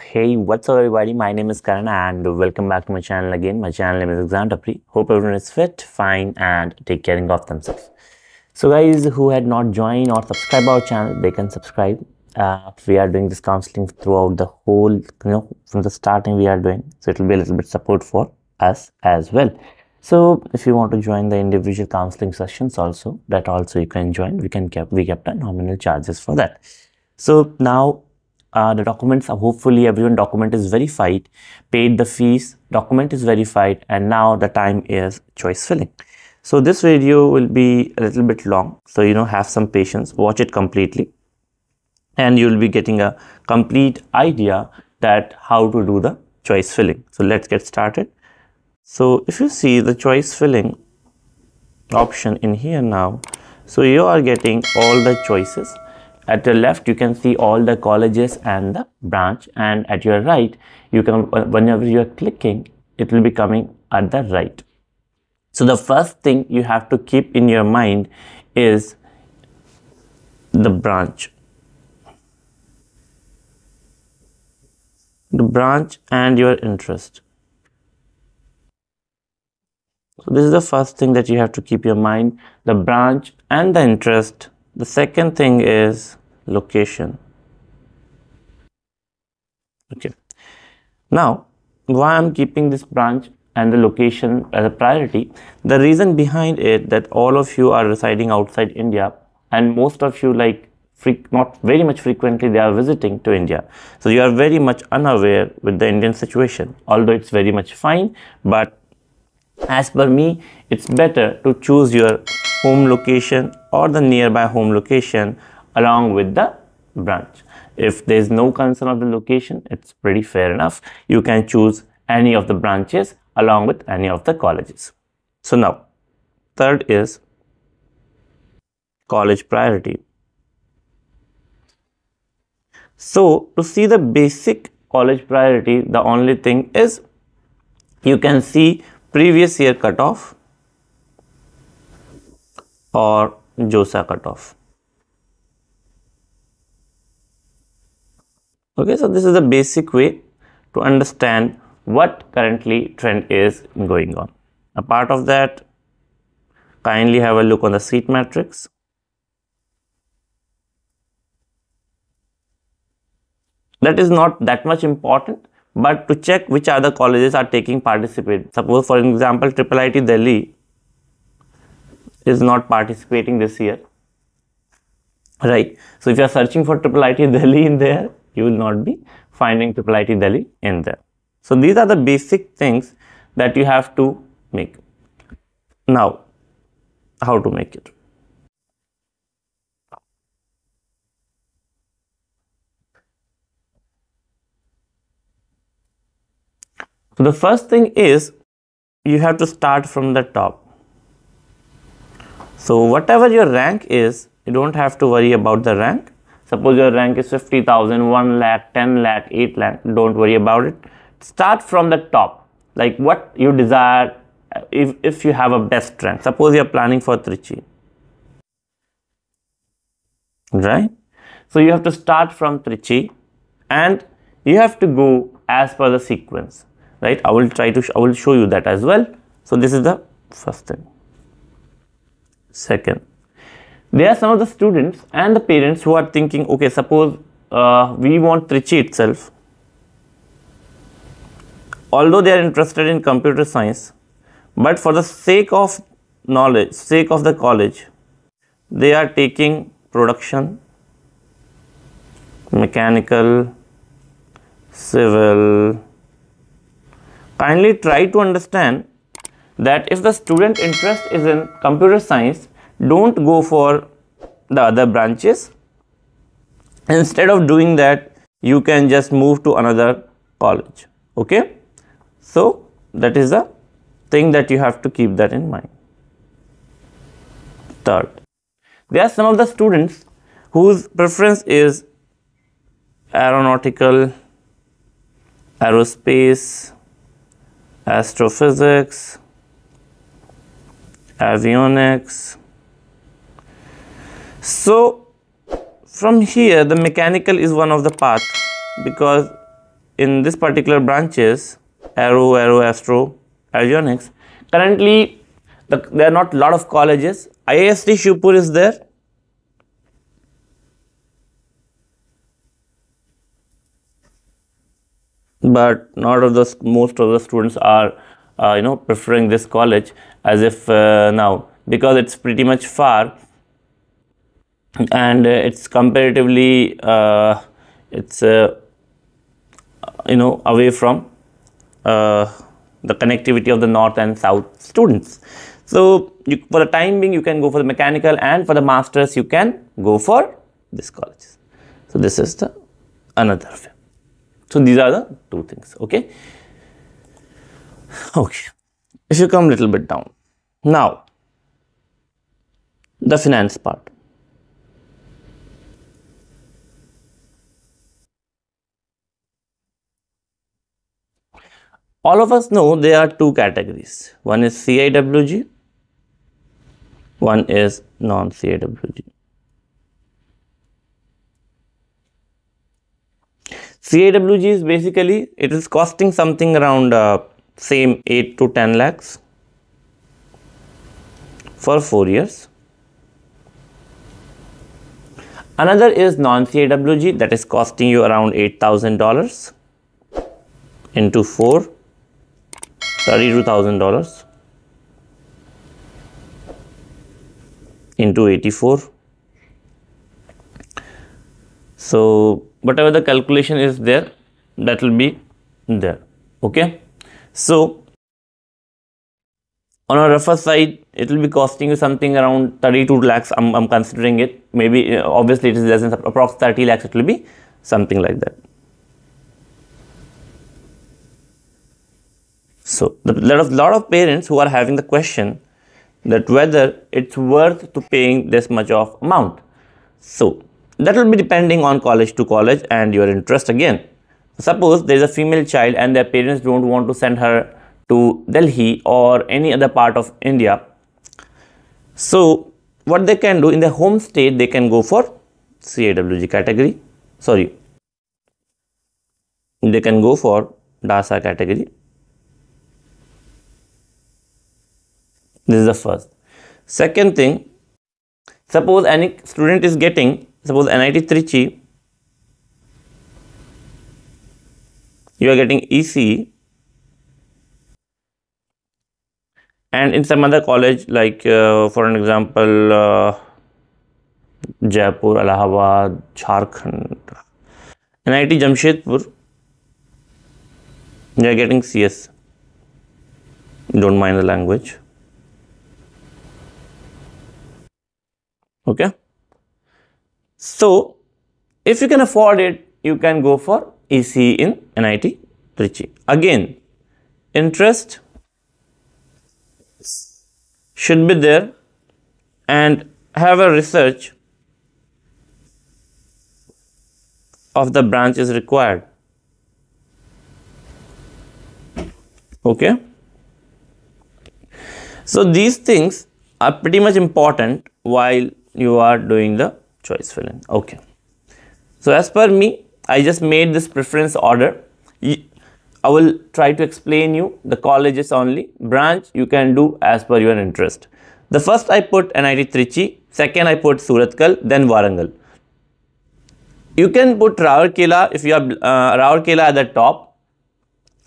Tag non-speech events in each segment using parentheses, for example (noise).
Hey, what's up everybody? My name is Karan and welcome back to my channel again. My channel name is Exam Tapri. Hope everyone is fit, fine and take care of themselves. So guys who had not joined or subscribed our channel, they can subscribe. Uh, we are doing this counseling throughout the whole, you know, from the starting we are doing. So it will be a little bit support for us as well. So if you want to join the individual counseling sessions also, that also you can join. We can keep, we kept a nominal charges for that. So now uh, the documents are hopefully everyone document is verified paid the fees document is verified and now the time is choice filling so this video will be a little bit long so you know have some patience watch it completely and you'll be getting a complete idea that how to do the choice filling so let's get started so if you see the choice filling option in here now so you are getting all the choices at the left you can see all the colleges and the branch and at your right you can whenever you are clicking it will be coming at the right so the first thing you have to keep in your mind is the branch the branch and your interest so this is the first thing that you have to keep your mind the branch and the interest the second thing is location. Okay. Now, why I'm keeping this branch and the location as a priority, the reason behind it that all of you are residing outside India and most of you like not very much frequently they are visiting to India. So you are very much unaware with the Indian situation, although it's very much fine, but as per me, it's better to choose your home location or the nearby home location along with the branch. If there is no concern of the location, it's pretty fair enough. You can choose any of the branches along with any of the colleges. So now, third is college priority. So to see the basic college priority, the only thing is you can see previous year cutoff or JOSA cutoff. Okay, so this is the basic way to understand what currently trend is going on. A part of that, kindly have a look on the seat matrix. That is not that much important, but to check which other colleges are taking participate. Suppose for example, IIIT Delhi is not participating this year right so if you are searching for triple it (laughs) delhi in there you will not be finding triple it delhi in there so these are the basic things that you have to make now how to make it so the first thing is you have to start from the top so whatever your rank is, you don't have to worry about the rank. Suppose your rank is 50,000, 1 lakh, 10 lakh, 8 lakh, don't worry about it. Start from the top, like what you desire uh, if, if you have a best rank. Suppose you are planning for Trichy, right? So you have to start from Trichy and you have to go as per the sequence, right? I will try to, I will show you that as well. So this is the first thing second there are some of the students and the parents who are thinking okay suppose uh, we want Trichy itself although they are interested in computer science but for the sake of knowledge sake of the college they are taking production mechanical civil kindly try to understand that if the student interest is in computer science, don't go for the other branches. Instead of doing that, you can just move to another college. Okay. So, that is the thing that you have to keep that in mind. Third, there are some of the students whose preference is aeronautical, aerospace, astrophysics, avionics. So from here the mechanical is one of the path because in this particular branches aero, aero, astro, avionics currently the, there are not lot of colleges. IAST Shupur is there. But not of the most of the students are uh, you know preferring this college as if uh, now because it's pretty much far and uh, it's comparatively uh, it's uh, you know away from the connectivity of the north and south students so you, for the time being you can go for the mechanical and for the masters you can go for this college so this is the another way so these are the two things okay (laughs) Okay, if you come little bit down. Now, the finance part. All of us know there are two categories. One is CIWG, one is non-CIWG. CAWG is basically, it is costing something around uh, same 8 to 10 lakhs for 4 years. Another is non-CAWG that is costing you around $8,000 into 4, $32,000 into 84. So, whatever the calculation is there, that will be there. Okay. So on a rougher side, it will be costing you something around 32 lakhs. I'm, I'm considering it. Maybe uh, obviously it is less than approx 30 lakhs. It will be something like that. So there are a lot of parents who are having the question that whether it's worth to paying this much of amount. So that will be depending on college to college and your interest again. Suppose there is a female child and their parents don't want to send her to Delhi or any other part of India. So what they can do in their home state, they can go for CAWG category. Sorry, they can go for DASA category. This is the first. Second thing, suppose any student is getting, suppose NIT Trichy you are getting EC and in some other college like uh, for an example uh, Jaipur, Allahabad, Jharkhand, NIT Jamshedpur you are getting CS don't mind the language okay so if you can afford it you can go for ECE in NIT Trichy. Again, interest should be there and have a research of the branch is required. Okay. So these things are pretty much important while you are doing the choice filling. Okay. So as per me, I just made this preference order. I will try to explain you the colleges only. Branch you can do as per your interest. The first I put NIT Trichy, second I put Suratkal, then Warangal. You can put Raurkela if you are uh, Raurkela at the top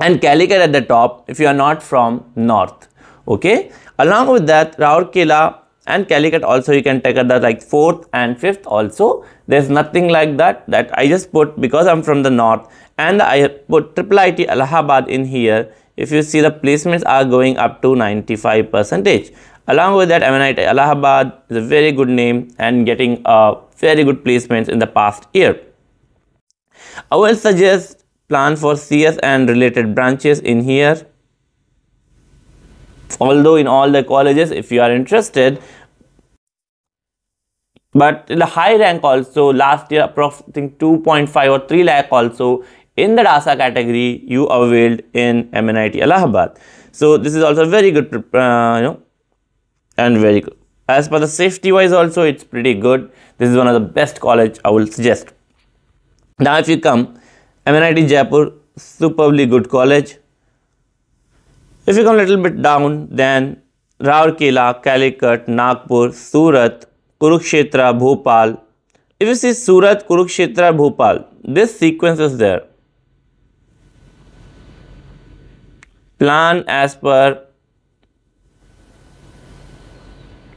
and Calicut at the top if you are not from north. Okay. Along with that, Raurkela and Calicut also you can take the like fourth and fifth also. There's nothing like that that I just put because I'm from the north and I put triple IT Allahabad in here. If you see the placements are going up to 95 percentage. Along with that, Amanite Allahabad is a very good name and getting uh, very good placements in the past year. I will suggest plan for CS and related branches in here although in all the colleges if you are interested but the high rank also last year approximately 2.5 or 3 lakh also in the DASA category you availed in MNIT Allahabad. So this is also very good, uh, you know, and very good. As per the safety wise also it's pretty good. This is one of the best college I will suggest. Now if you come, MNIT Jaipur, superbly good college. If you come a little bit down, then Raurkela, Calicut, Nagpur, Surat, Kurukshetra, Bhopal. If you see Surat, Kurukshetra, Bhopal, this sequence is there. Plan as per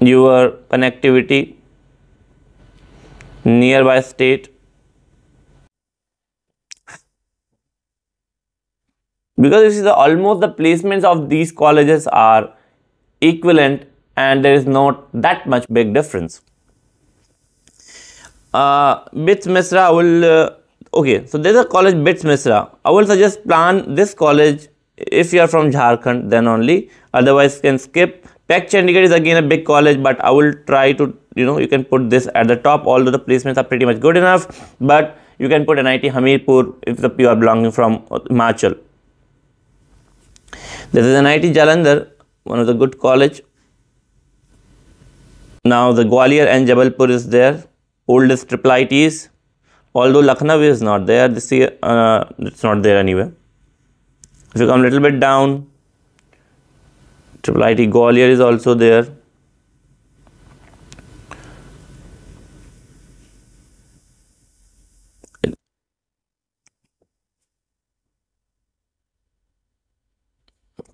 your connectivity, nearby state, because you see the almost the placements of these colleges are equivalent and there is not that much big difference. Uh, Bits Misra I will uh, okay so there's a college Bits Misra I will suggest plan this college if you are from Jharkhand then only otherwise you can skip Tech Chandigarh is again a big college but I will try to you know you can put this at the top although the placements are pretty much good enough but you can put NIT Hamirpur if the you are belonging from Himachal this is NIT Jalandhar, one of the good college. Now the Gwalior and Jabalpur is there, oldest triple ITs. Although Lucknow is not there this year, uh, it's not there anywhere. If you come a little bit down, triple IT Gwalior is also there.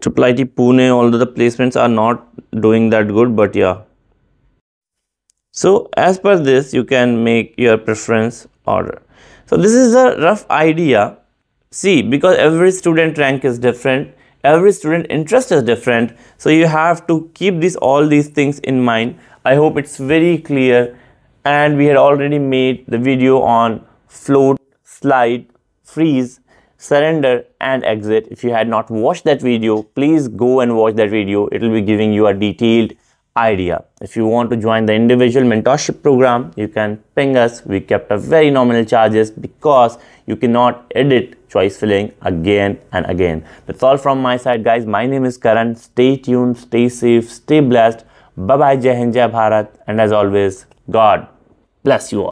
Triple IT Pune, although the placements are not doing that good, but yeah. So as per this, you can make your preference order. So this is a rough idea. See, because every student rank is different, every student interest is different. So you have to keep these all these things in mind. I hope it's very clear. And we had already made the video on float, slide, freeze, surrender and exit. If you had not watched that video, please go and watch that video. It will be giving you a detailed idea. If you want to join the individual mentorship program, you can ping us. We kept a very nominal charges because you cannot edit choice filling again and again. That's all from my side, guys. My name is Karan. Stay tuned, stay safe, stay blessed. Bye bye, Jai Hind, Jai Bharat. And as always, God bless you all.